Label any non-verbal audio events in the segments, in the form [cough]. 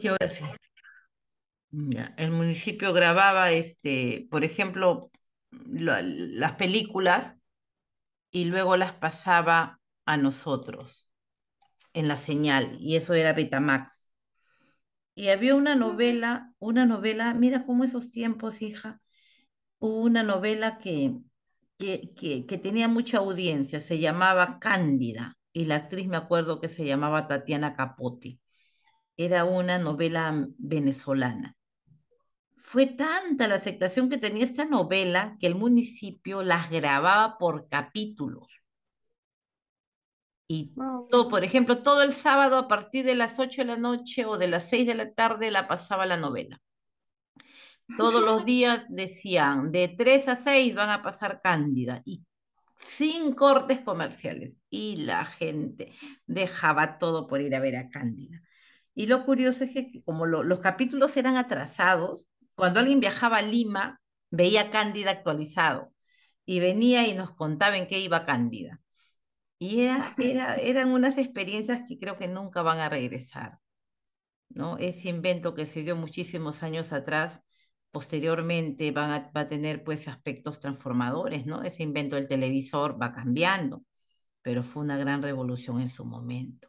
que ahora sí. el municipio grababa, este, por ejemplo, las películas y luego las pasaba a nosotros en la señal, y eso era Betamax. Y había una novela, una novela, mira cómo esos tiempos, hija, una novela que, que, que tenía mucha audiencia, se llamaba Cándida, y la actriz me acuerdo que se llamaba Tatiana Capote era una novela venezolana. Fue tanta la aceptación que tenía esa novela que el municipio las grababa por capítulos. Y todo, por ejemplo, todo el sábado a partir de las 8 de la noche o de las 6 de la tarde la pasaba la novela. Todos los [laughs] días decían, de 3 a 6 van a pasar Cándida y sin cortes comerciales. Y la gente dejaba todo por ir a ver a Cándida. Y lo curioso es que como los capítulos eran atrasados, cuando alguien viajaba a Lima, veía Cándida actualizado y venía y nos contaba en qué iba Cándida. Y eran unas experiencias que creo que nunca van a regresar. ¿no? Ese invento que se dio muchísimos años atrás, posteriormente van va a tener pues aspectos transformadores, ¿no? Ese invento del televisor va cambiando, pero fue una gran revolución en su momento.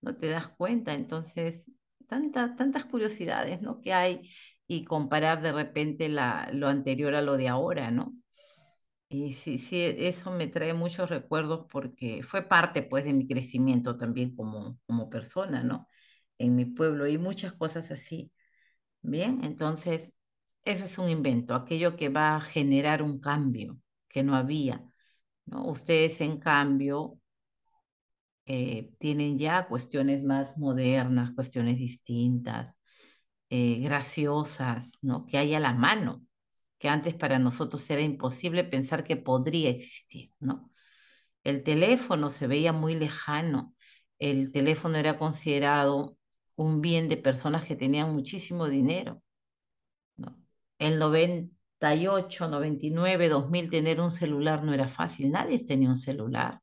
¿No te das cuenta? Entonces, tantas, curiosidades ¿no? que hay y comparar de repente la, lo anterior a lo de ahora, ¿no? Y sí, sí, eso me trae muchos recuerdos porque fue parte pues de mi crecimiento también como, como persona, ¿no? En mi pueblo y muchas cosas así. Bien, entonces, eso es un invento, aquello que va a generar un cambio que no había, ¿no? Ustedes en cambio eh, tienen ya cuestiones más modernas, cuestiones distintas, eh, graciosas, ¿no? Que hay a la mano, que antes para nosotros era imposible pensar que podría existir, ¿no? El teléfono se veía muy lejano, el teléfono era considerado un bien de personas que tenían muchísimo dinero, ¿no? El 98, 99, 2000 tener un celular no era fácil, nadie tenía un celular.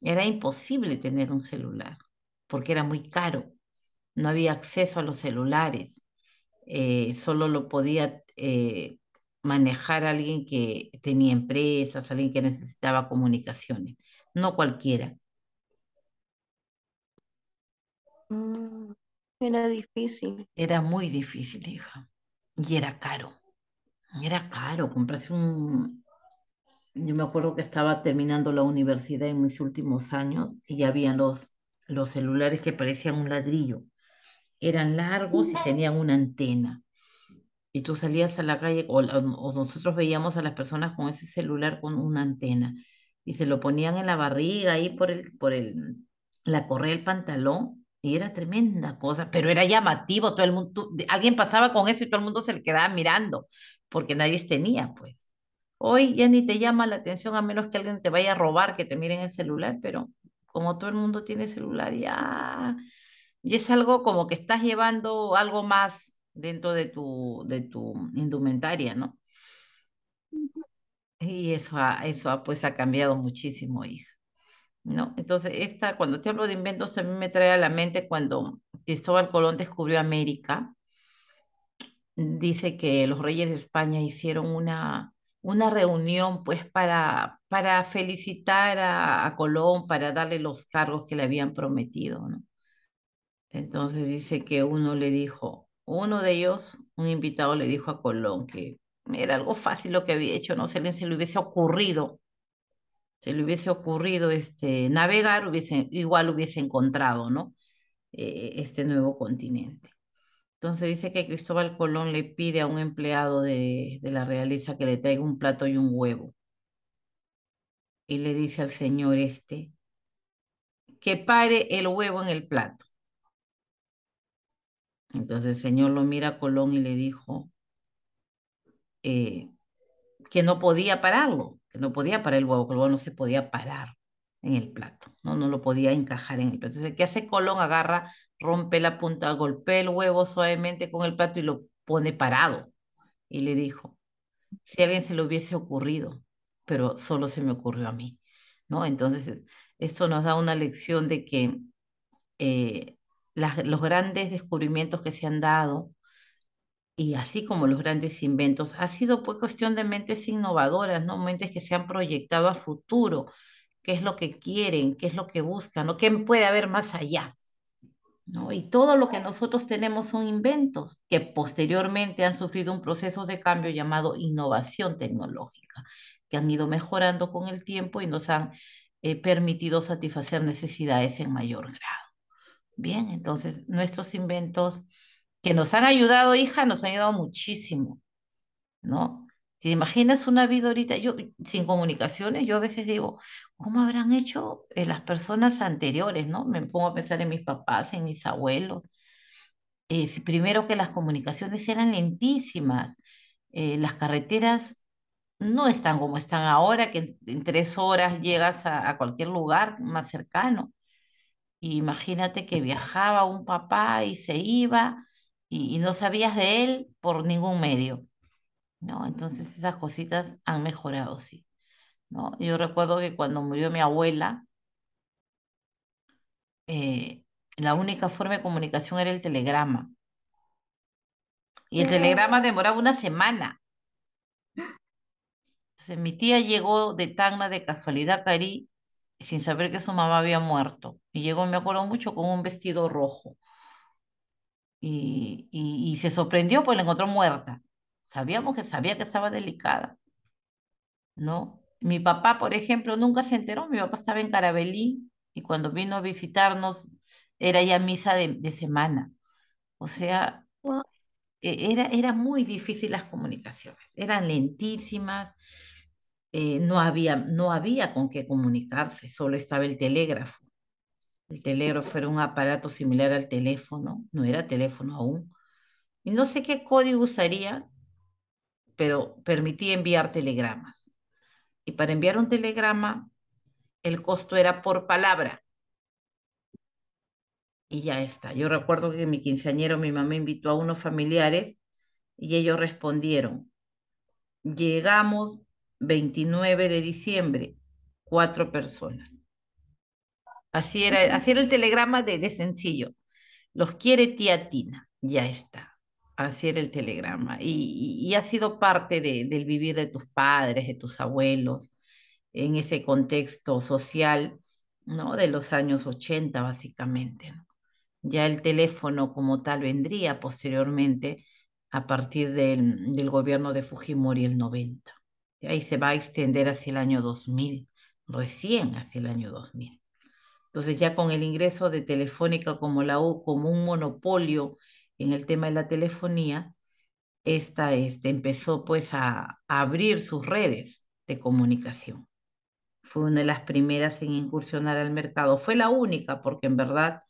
Era imposible tener un celular porque era muy caro. No había acceso a los celulares. Eh, solo lo podía eh, manejar alguien que tenía empresas, alguien que necesitaba comunicaciones, no cualquiera. Mm, era difícil. Era muy difícil, hija. Y era caro. Era caro. Comprarse un, yo me acuerdo que estaba terminando la universidad en mis últimos años y ya habían los, los celulares que parecían un ladrillo. Eran largos y tenían una antena. Y tú salías a la calle o, nosotros veíamos a las personas con ese celular con una antena y se lo ponían en la barriga y por el por el la correa del pantalón y era tremenda cosa, pero era llamativo, todo el mundo, alguien pasaba con eso y todo el mundo se le quedaba mirando, porque nadie tenía, pues. Hoy ya ni te llama la atención a menos que alguien te vaya a robar, que te miren el celular, pero como todo el mundo tiene celular, ya, y es algo como que estás llevando algo más dentro de tu, de tu indumentaria, ¿no? Y eso, ha, eso pues ha cambiado muchísimo, hija. ¿No? Entonces, esta, cuando te hablo de inventos, a mí me trae a la mente cuando Cristóbal Colón descubrió América, dice que los reyes de España hicieron una, una reunión pues para, para felicitar a, Colón, para darle los cargos que le habían prometido. Entonces dice que uno le dijo, uno de ellos, un invitado le dijo a Colón que era algo fácil lo que había hecho, no se le, se le hubiese ocurrido, se le hubiese ocurrido este, navegar, hubiese, igual hubiese encontrado ¿no? Eh, este nuevo continente. Entonces dice que Cristóbal Colón le pide a un empleado de, la realeza que le traiga un plato y un huevo. Y le dice al señor este que pare el huevo en el plato. Entonces el señor lo mira a Colón y le dijo eh, que no podía pararlo, que no podía parar el huevo, que el huevo no se podía parar en el plato, ¿no? No lo podía encajar en el plato. Entonces, ¿qué hace Colón? Agarra, rompe la punta, golpea el huevo suavemente con el plato y lo pone parado. Y le dijo, si a alguien se le hubiese ocurrido, pero solo se me ocurrió a mí, ¿no? Entonces, esto nos da una lección de que eh, los grandes descubrimientos que se han dado y así como los grandes inventos, ha sido pues cuestión de mentes innovadoras, ¿no? Mentes que se han proyectado a futuro, qué es lo que quieren, qué es lo que buscan, o qué puede haber más allá. ¿No? Y todo lo que nosotros tenemos son inventos que posteriormente han sufrido un proceso de cambio llamado innovación tecnológica, que han ido mejorando con el tiempo y nos han eh, permitido satisfacer necesidades en mayor grado. Bien, entonces nuestros inventos que nos han ayudado, hija, nos han ayudado muchísimo, ¿no? ¿Te imaginas una vida ahorita? Yo, sin comunicaciones, yo a veces digo, ¿cómo habrán hecho eh, las personas anteriores, no? Me pongo a pensar en mis papás, en mis abuelos. Eh, primero que las comunicaciones eran lentísimas, eh, las carreteras no están como están ahora, que en tres horas llegas a, cualquier lugar más cercano. imagínate que viajaba un papá y se iba y no sabías de él por ningún medio ¿no? Entonces esas cositas han mejorado, sí, ¿no? Yo recuerdo que cuando murió mi abuela, eh, la única forma de comunicación era el telegrama. Y el telegrama demoraba una semana. Entonces mi tía llegó de Tacna de casualidad, Cari, sin saber que su mamá había muerto. Y llegó, me acuerdo mucho, con un vestido rojo. Y, se sorprendió, porque la encontró muerta. Sabíamos que sabía que estaba delicada, ¿no? Mi papá, por ejemplo, nunca se enteró. Mi papá estaba en Carabelí y cuando vino a visitarnos era ya misa de, de semana. O sea, e, era, era muy difícil las comunicaciones, eran lentísimas, eh, no, había, no había con qué comunicarse, solo estaba el telégrafo. El telégrafo era un aparato similar al teléfono, no era teléfono aún. Y no sé qué código usaría, pero permití enviar telegramas. Y para enviar un telegrama, el costo era por palabra. Y ya está. Yo recuerdo que mi quinceañero, mi mamá invitó a unos familiares y ellos respondieron, llegamos 29 de diciembre, cuatro personas. Así era, así el telegrama de, de sencillo. Los quiere tía Tina, ya está hacer el telegrama. Y, ha sido parte del vivir de tus padres, de tus abuelos, en ese contexto social, ¿no? De los años 80, básicamente. Ya el teléfono como tal vendría posteriormente a partir del, del gobierno de Fujimori el 90. De ahí se va a extender hacia el año 2000, recién hacia el año 2000. Entonces ya con el ingreso de Telefónica como la como un monopolio en el tema de la telefonía, esta este, empezó pues a, abrir sus redes de comunicación. Fue una de las primeras en incursionar al mercado. Fue la única porque en verdad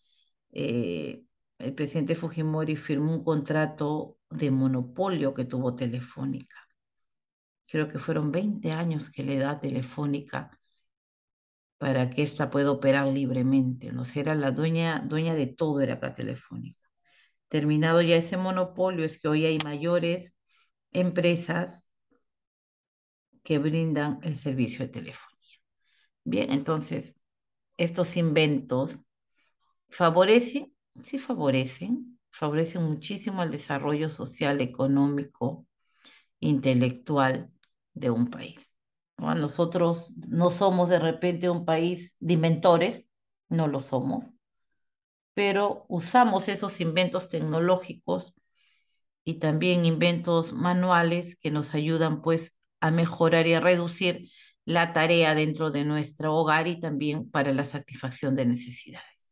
eh, el presidente Fujimori firmó un contrato de monopolio que tuvo Telefónica. Creo que fueron 20 años que le da Telefónica para que esta pueda operar libremente. No era la dueña, dueña de todo, era la Telefónica terminado ya ese monopolio, es que hoy hay mayores empresas que brindan el servicio de telefonía. Bien, entonces, estos inventos favorecen, sí favorecen, favorecen muchísimo el desarrollo social, económico, intelectual de un país. Nosotros no somos de repente un país de inventores, no lo somos, pero usamos esos inventos tecnológicos y también inventos manuales que nos ayudan pues a mejorar y a reducir la tarea dentro de nuestro hogar y también para la satisfacción de necesidades.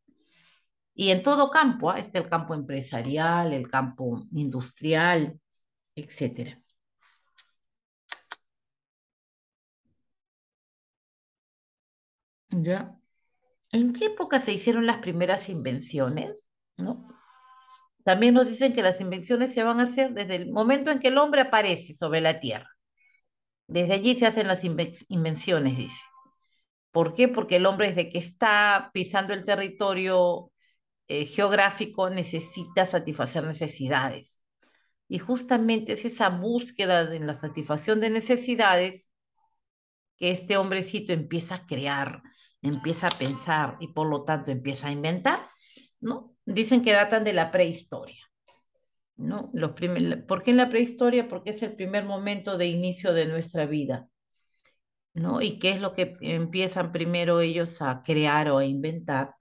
Y en todo campo, este el campo empresarial, el campo industrial, etcétera. Ya. ¿En qué época se hicieron las primeras invenciones? ¿No? También nos dicen que las invenciones se van a hacer desde el momento en que el hombre aparece sobre la Tierra. Desde allí se hacen las invenciones, dice. ¿Por qué? Porque el hombre desde que está pisando el territorio eh, geográfico necesita satisfacer necesidades. Y justamente es esa búsqueda en la satisfacción de necesidades que este hombrecito empieza a crear empieza a pensar y por lo tanto empieza a inventar, ¿no? Dicen que datan de la prehistoria. ¿No? Los primer, ¿Por qué en la prehistoria? Porque es el primer momento de inicio de nuestra vida. ¿no? ¿Y qué es lo que empiezan primero ellos a crear o a inventar?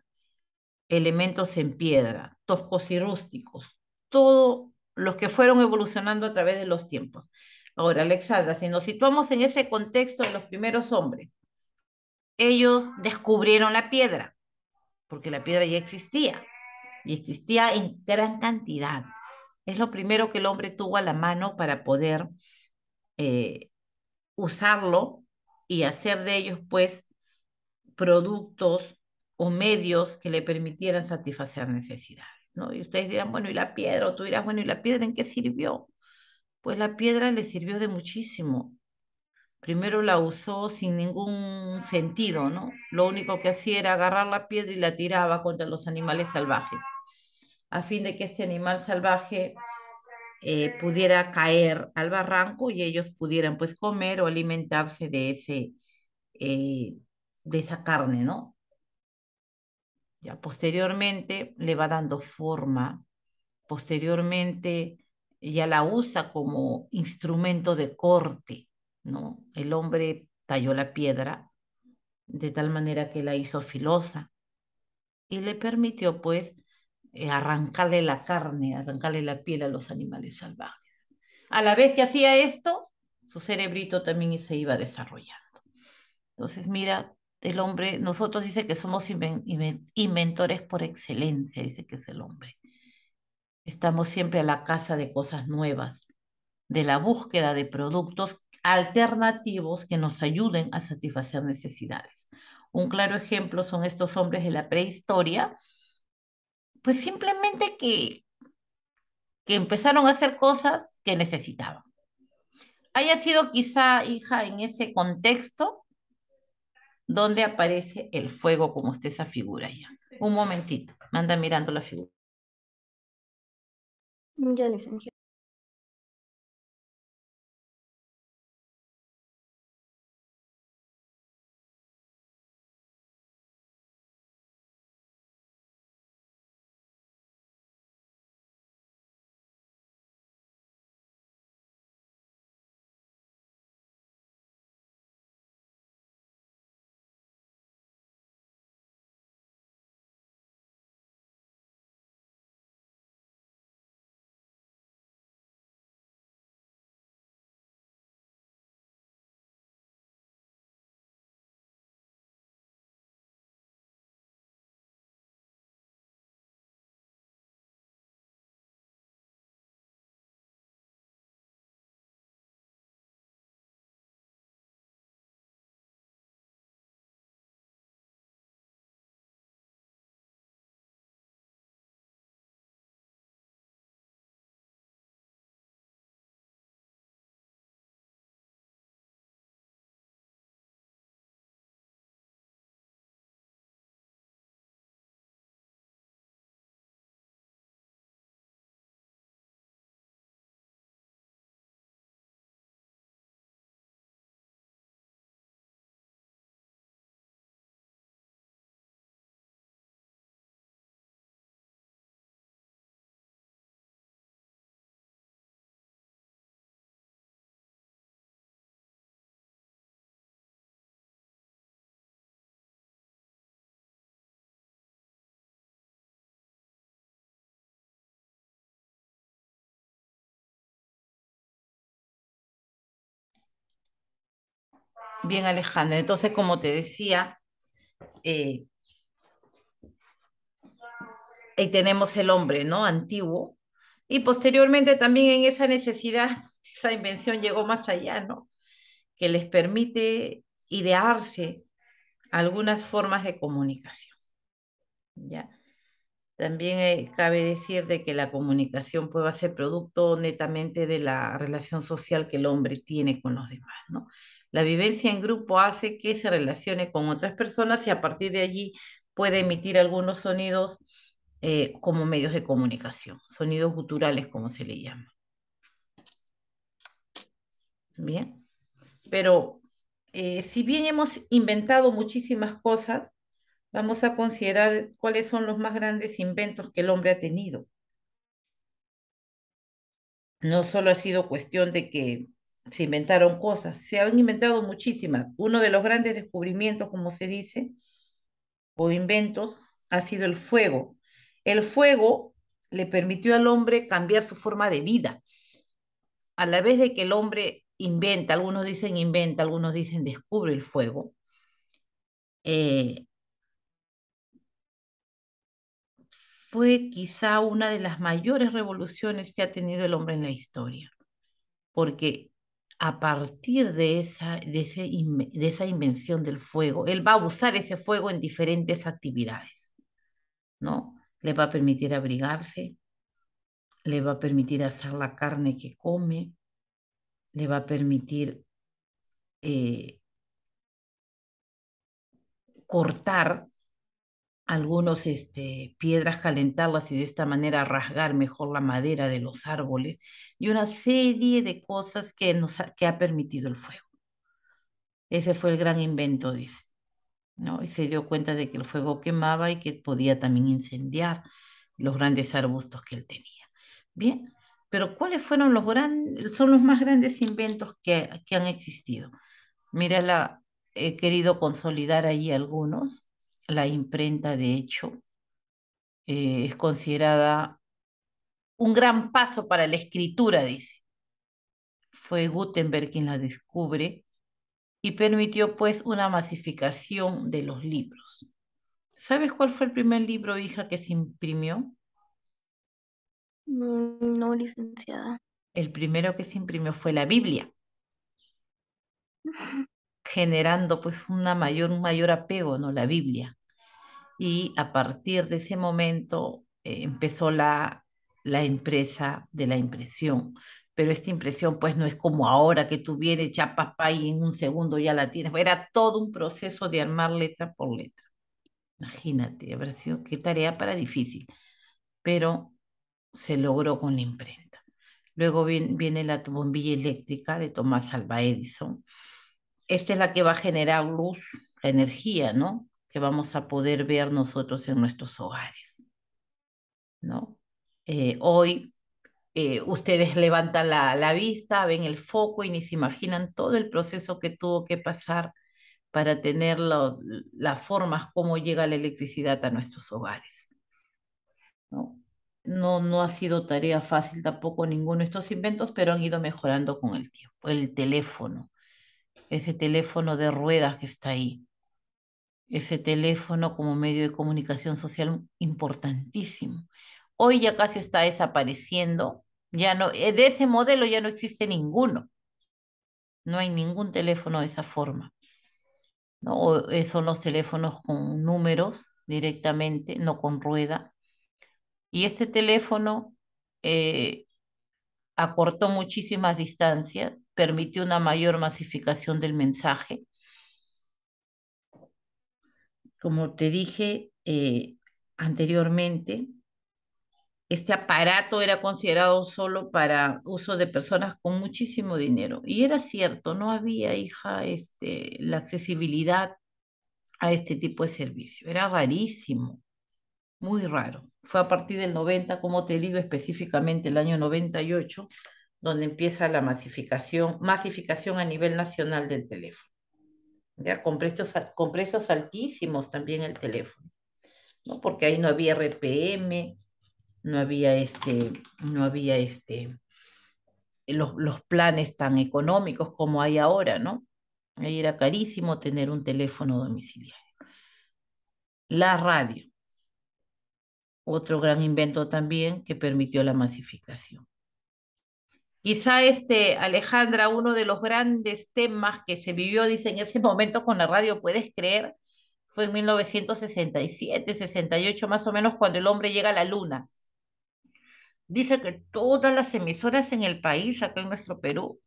Elementos en piedra, toscos y rústicos, todos los que fueron evolucionando a través de los tiempos. Ahora, Alexandra, si nos situamos en ese contexto de los primeros hombres, ellos descubrieron la piedra, porque la piedra ya existía, y existía en gran cantidad. Es lo primero que el hombre tuvo a la mano para poder eh, usarlo y hacer de ellos, pues, productos o medios que le permitieran satisfacer necesidades. ¿no? Y ustedes dirán, bueno, ¿y la piedra? O tú dirás, bueno, ¿y la piedra en qué sirvió? Pues la piedra le sirvió de muchísimo primero la usó sin ningún sentido, ¿no? Lo único que hacía era agarrar la piedra y la tiraba contra los animales salvajes, a fin de que este animal salvaje eh, pudiera caer al barranco y ellos pudieran pues comer o alimentarse de ese eh, de esa carne, ¿no? Ya posteriormente le va dando forma, posteriormente ya la usa como instrumento de corte. ¿no? El hombre talló la piedra de tal manera que la hizo filosa y le permitió pues eh, arrancarle la carne, arrancarle la piel a los animales salvajes. A la vez que hacía esto, su cerebrito también se iba desarrollando. Entonces, mira, el hombre, nosotros dice que somos inventores por excelencia, dice que es el hombre. Estamos siempre a la casa de cosas nuevas, de la búsqueda de productos alternativos que nos ayuden a satisfacer necesidades. Un claro ejemplo son estos hombres de la prehistoria, pues simplemente que, que empezaron a hacer cosas que necesitaban. Haya sido quizá, hija, en ese contexto donde aparece el fuego como usted esa figura ya. Un momentito, anda mirando la figura. Ya, licenciado. Bien, Alejandra. Entonces, como te decía, y eh, tenemos el hombre, ¿no? Antiguo. Y posteriormente también en esa necesidad, esa invención llegó más allá, ¿no? Que les permite idearse algunas formas de comunicación. ¿Ya? También eh, cabe decir de que la comunicación puede ser producto netamente de la relación social que el hombre tiene con los demás, ¿no? La vivencia en grupo hace que se relacione con otras personas y a partir de allí puede emitir algunos sonidos eh, como medios de comunicación, sonidos guturales como se le llama. Bien, pero eh, si bien hemos inventado muchísimas cosas, vamos a considerar cuáles son los más grandes inventos que el hombre ha tenido. No solo ha sido cuestión de que se inventaron cosas, se han inventado muchísimas. Uno de los grandes descubrimientos, como se dice, o inventos, ha sido el fuego. El fuego le permitió al hombre cambiar su forma de vida. A la vez de que el hombre inventa, algunos dicen inventa, algunos dicen descubre el fuego, eh, fue quizá una de las mayores revoluciones que ha tenido el hombre en la historia, porque a partir de esa, de, esa invención del fuego, él va a usar ese fuego en diferentes actividades, ¿no? Le va a permitir abrigarse, le va a permitir hacer la carne que come, le va a permitir eh, cortar algunos este, piedras, calentarlas y de esta manera rasgar mejor la madera de los árboles y una serie de cosas que, nos ha, que ha permitido el fuego. Ese fue el gran invento, dice. ¿no? Y se dio cuenta de que el fuego quemaba y que podía también incendiar los grandes arbustos que él tenía. Bien, pero ¿cuáles fueron los grandes, son los más grandes inventos que, que han existido? Mira, la, he querido consolidar ahí algunos. La imprenta, de hecho, eh, es considerada un gran paso para la escritura, dice. Fue Gutenberg quien la descubre y permitió pues una masificación de los libros. ¿Sabes cuál fue el primer libro, hija, que se imprimió? Mm, no, licenciada. El primero que se imprimió fue la Biblia, generando pues una mayor, un mayor apego, ¿no? La Biblia. Y a partir de ese momento eh, empezó la la empresa de la impresión. Pero esta impresión pues no es como ahora que tú vienes, ya y en un segundo ya la tienes. Era todo un proceso de armar letra por letra. Imagínate, habrá sido qué tarea para difícil. Pero se logró con la imprenta. Luego viene, viene la bombilla eléctrica de Tomás Alba Edison. Esta es la que va a generar luz, la energía, ¿no? Que vamos a poder ver nosotros en nuestros hogares, ¿no? Eh, hoy eh, ustedes levantan la, vista, ven el foco y ni se imaginan todo el proceso que tuvo que pasar para tener las formas como llega la electricidad a nuestros hogares. ¿No? No, no ha sido tarea fácil tampoco ninguno de estos inventos, pero han ido mejorando con el tiempo. El teléfono, ese teléfono de ruedas que está ahí, ese teléfono como medio de comunicación social importantísimo. Hoy ya casi está desapareciendo. Ya no, eh, de ese modelo ya no existe ninguno. No hay ningún teléfono de esa forma. ¿no? Eh, son los teléfonos con números directamente, no con rueda. Y ese teléfono eh, acortó muchísimas distancias, permitió una mayor masificación del mensaje. Como te dije anteriormente, este aparato era considerado solo para uso de personas con muchísimo dinero. Y era cierto, no había, hija, este, la accesibilidad a este tipo de servicio. Era rarísimo, muy raro. Fue a partir del 90, como te digo específicamente, el año 98, donde empieza la masificación, masificación a nivel nacional del teléfono. Ya, con precios, altísimos también el teléfono, ¿no? porque ahí no había RPM, no había este, no había este, los, planes tan económicos como hay ahora, ¿no? Ahí era carísimo tener un teléfono domiciliario. La radio, otro gran invento también que permitió la masificación. Quizá este, Alejandra, uno de los grandes temas que se vivió, dice, en ese momento con la radio, ¿puedes creer? Fue en 1967, 68 más o menos, cuando el hombre llega a la luna dice que todas las emisoras en el país, acá en nuestro Perú,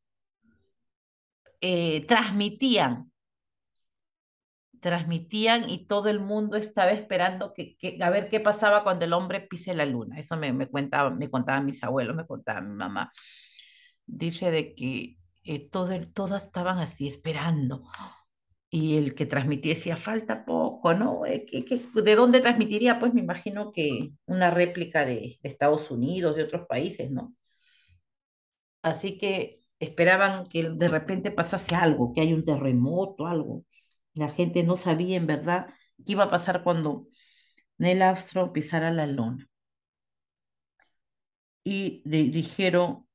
eh, transmitían, transmitían y todo el mundo estaba esperando que, a ver qué pasaba cuando el hombre pise la luna. Eso me, me, me contaban mis abuelos, me contaba mi mamá. Dice de que eh, todo, todas estaban así esperando y el que transmitiese falta poco, ¿no? Eh, de dónde transmitiría? Pues me imagino que una réplica de, Estados Unidos, de otros países, ¿no? Así que esperaban que de repente pasase algo, que hay un terremoto, algo. La gente no sabía en verdad qué iba a pasar cuando Neil Astro pisara la luna. Y dijeron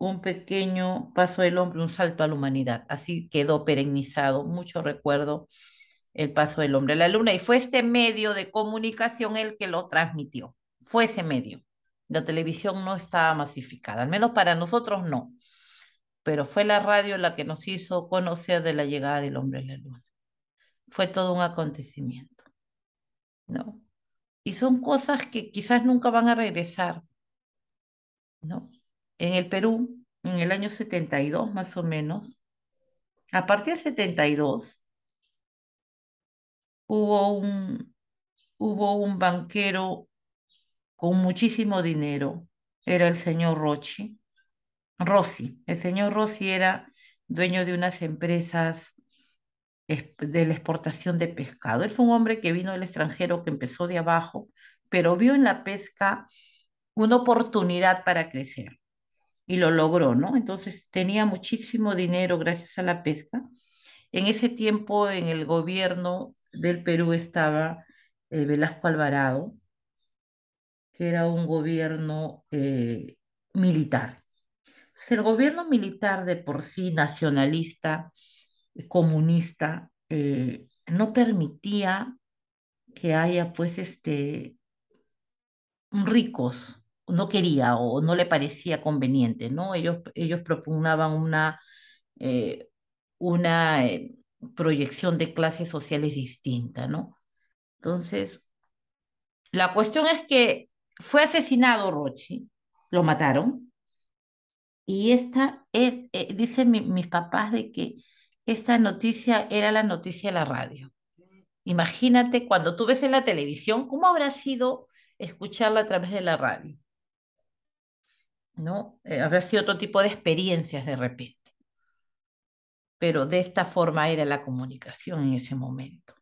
un pequeño paso del hombre, un salto a la humanidad. Así quedó perennizado, mucho recuerdo el paso del hombre a la luna. Y fue este medio de comunicación el que lo transmitió. Fue ese medio. La televisión no estaba masificada, al menos para nosotros no. Pero fue la radio la que nos hizo conocer de la llegada del hombre a la luna. Fue todo un acontecimiento. ¿No? Y son cosas que quizás nunca van a regresar. ¿No? en el Perú, en el año 72 más o menos, a partir de 72, hubo un, hubo un banquero con muchísimo dinero, era el señor Rochi, Rossi. El señor Rossi era dueño de unas empresas de la exportación de pescado. Él fue un hombre que vino del extranjero, que empezó de abajo, pero vio en la pesca una oportunidad para crecer y lo logró, ¿no? Entonces tenía muchísimo dinero gracias a la pesca. En ese tiempo en el gobierno del Perú estaba eh, Velasco Alvarado, que era un gobierno eh, militar. el gobierno militar de por sí nacionalista, eh, comunista, no permitía que haya pues este ricos no quería o no le parecía conveniente, ¿no? Ellos, ellos propugnaban una, eh, una eh, proyección de clases sociales distinta, ¿no? Entonces, la cuestión es que fue asesinado Rochi, lo mataron, y esta, es, eh, dicen mis papás de que esa noticia era la noticia de la radio. Imagínate cuando tú ves en la televisión, ¿cómo habrá sido escucharla a través de la radio? ¿no? Eh, habrá sido otro tipo de experiencias de repente. Pero de esta forma era la comunicación en ese momento.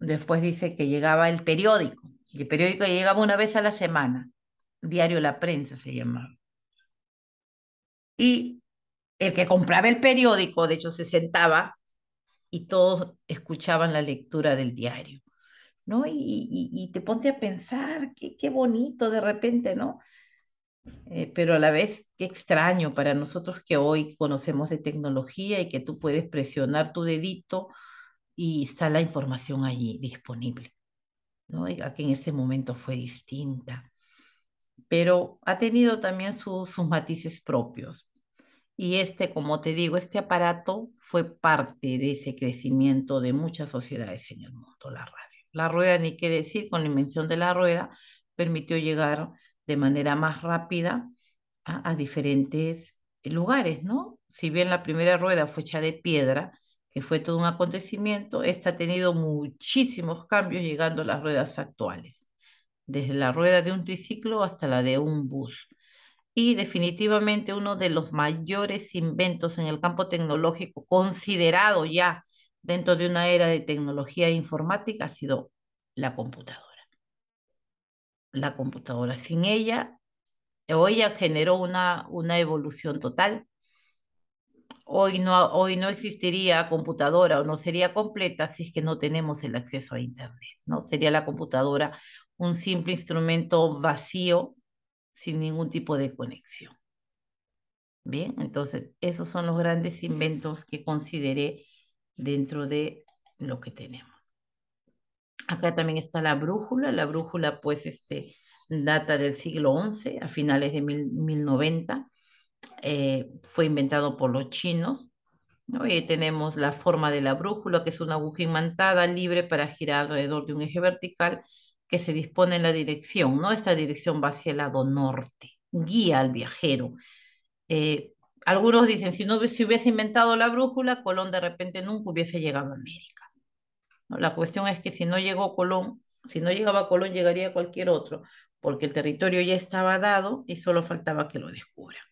Después dice que llegaba el periódico, y el periódico llegaba una vez a la semana, diario La Prensa se llamaba. Y el que compraba el periódico, de hecho, se sentaba y todos escuchaban la lectura del diario. ¿no? Y, te ponte a pensar, qué bonito de repente, ¿no? Eh, pero a la vez, qué extraño para nosotros que hoy conocemos de tecnología y que tú puedes presionar tu dedito y está la información allí disponible. ¿no? en ese momento fue distinta. Pero ha tenido también sus matices propios. Y este, como te digo, este aparato fue parte de ese crecimiento de muchas sociedades en el mundo, la radio. La rueda, ni qué decir, con la invención de la rueda, permitió llegar de manera más rápida a, diferentes lugares, ¿no? Si bien la primera rueda fue hecha de piedra, que fue todo un acontecimiento, esta ha tenido muchísimos cambios llegando a las ruedas actuales, desde la rueda de un triciclo hasta la de un bus. Y definitivamente uno de los mayores inventos en el campo tecnológico, considerado ya dentro de una era de tecnología informática, ha sido la computadora la computadora. Sin ella, o ella generó una, una evolución total. Hoy no, hoy no existiría computadora o no sería completa si es que no tenemos el acceso a Internet. ¿no? Sería la computadora un simple instrumento vacío sin ningún tipo de conexión. Bien, entonces esos son los grandes inventos que consideré dentro de lo que tenemos. Acá también está la brújula. La brújula, pues, este, data del siglo XI, a finales de 1090. Eh, fue inventado por los chinos. ¿no? Y tenemos la forma de la brújula, que es una aguja imantada libre para girar alrededor de un eje vertical que se dispone en la dirección. ¿no? Esta dirección va hacia el lado norte, guía al viajero. Eh, algunos dicen, si no si hubiese inventado la brújula, Colón de repente nunca hubiese llegado a América. La cuestión es que si no llegó Colón, si no llegaba Colón, llegaría cualquier otro, porque el territorio ya estaba dado y solo faltaba que lo descubran.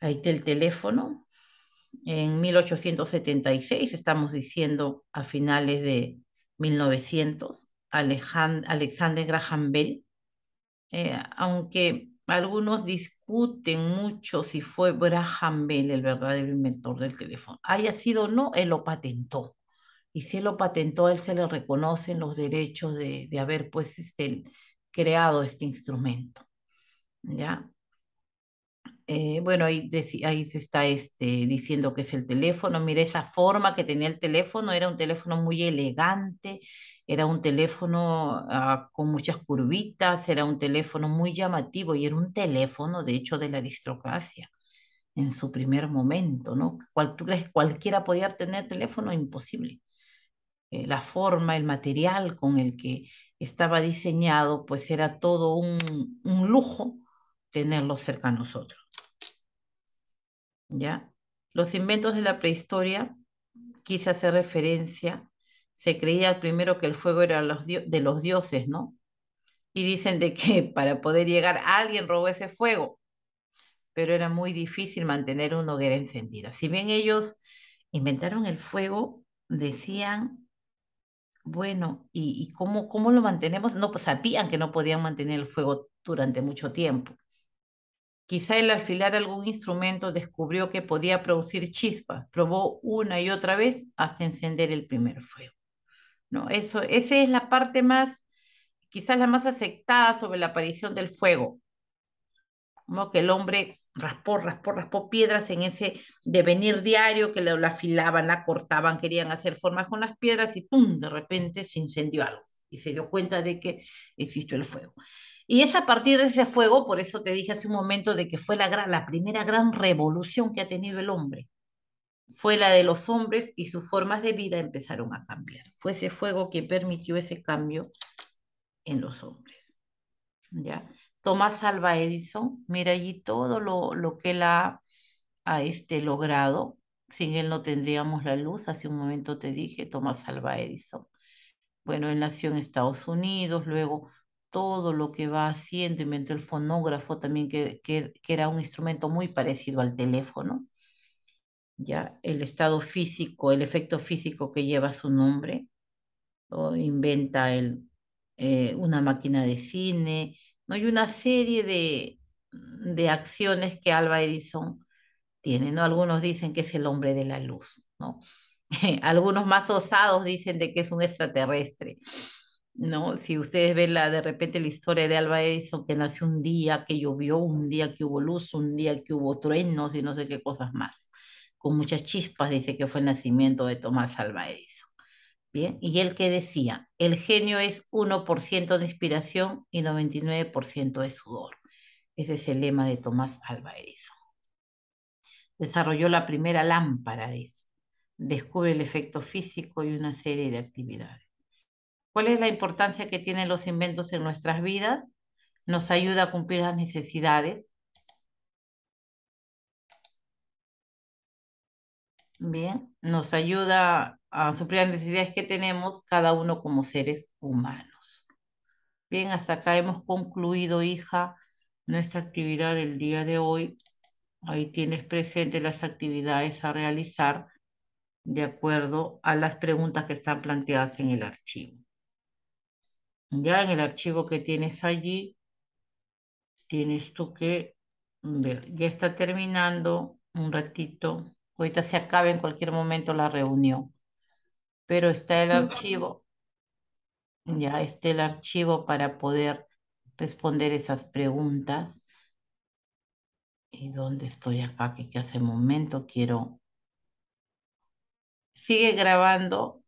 Ahí está el teléfono. En 1876, estamos diciendo a finales de 1900, Alexander Graham Bell, eh, aunque algunos discuten mucho si fue Braham Bell el verdadero inventor del teléfono. Haya sido o no, él lo patentó. Y si él lo patentó, a él se le reconocen los derechos de, haber pues, este, creado este instrumento. ¿Ya? Eh, bueno, ahí, ahí se está este, diciendo que es el teléfono. mire esa forma que tenía el teléfono era un teléfono muy elegante era un teléfono ah, con muchas curvitas, era un teléfono muy llamativo y era un teléfono, de hecho, de la aristocracia en su primer momento, ¿no? ¿Tú crees cualquiera podía tener teléfono? Imposible. Eh, la forma, el material con el que estaba diseñado, pues era todo un, lujo tenerlo cerca a nosotros. ¿Ya? Los inventos de la prehistoria, quise hacer referencia se creía primero que el fuego era de los dioses, ¿no? Y dicen de que [laughs] para poder llegar alguien robó ese fuego, pero era muy difícil mantener una hoguera encendida. Si bien ellos inventaron el fuego, decían, bueno, ¿y, cómo, cómo lo mantenemos? No, pues, sabían que no podían mantener el fuego durante mucho tiempo. Quizá el alfilar algún instrumento descubrió que podía producir chispas. Probó una y otra vez hasta encender el primer fuego. Eso, esa es la parte más, quizás la más aceptada sobre la aparición del fuego, como que el hombre raspó, raspó, raspó piedras en ese devenir diario que la, afilaban, la cortaban, querían hacer formas con las piedras y ¡pum! De repente se incendió algo y se dio cuenta de que existió el fuego. Y es a partir de ese fuego, por eso te dije hace un momento, de que fue la primera gran revolución que ha tenido el hombre fue la de los hombres y sus formas de vida empezaron a cambiar. Fue ese fuego que permitió ese cambio en los hombres. ¿Ya? Tomás Alba Edison, mira allí todo lo, que él ha, este, logrado. Sin él no tendríamos la luz. Hace un momento te dije, Tomás Alba Edison. Bueno, él nació en Estados Unidos, luego todo lo que va haciendo, inventó el fonógrafo también, que era un instrumento muy parecido al teléfono ya el estado físico, el efecto físico que lleva su nombre, inventa el, eh, una máquina de cine, ¿no? una serie de, acciones que Alba Edison tiene. ¿no? Algunos dicen que es el hombre de la luz, ¿no? [laughs] algunos más osados dicen de que es un extraterrestre. ¿no? Si ustedes ven la, de repente la historia de Alba Edison, que nació un día que llovió, un día que hubo luz, un día que hubo truenos y no sé qué cosas más con muchas chispas, dice que fue el nacimiento de Tomás Alba Edison. Bien, y él que decía, el genio es 1% de inspiración y 99% de sudor. Ese es el lema de Tomás Alba Edison. Desarrolló la primera lámpara, dice. Descubre el efecto físico y una serie de actividades. ¿Cuál es la importancia que tienen los inventos en nuestras vidas? Nos ayuda a cumplir las necesidades, Bien, nos ayuda a suplir las necesidades que tenemos cada uno como seres humanos. Bien, hasta acá hemos concluido, hija, nuestra actividad del día de hoy. Ahí tienes presente las actividades a realizar de acuerdo a las preguntas que están planteadas en el archivo. Ya en el archivo que tienes allí, tienes tú que ver. Ya está terminando un ratito. Ahorita se acaba en cualquier momento la reunión. Pero está el archivo. Ya está el archivo para poder responder esas preguntas. ¿Y dónde estoy acá? Que, que hace momento quiero... Sigue grabando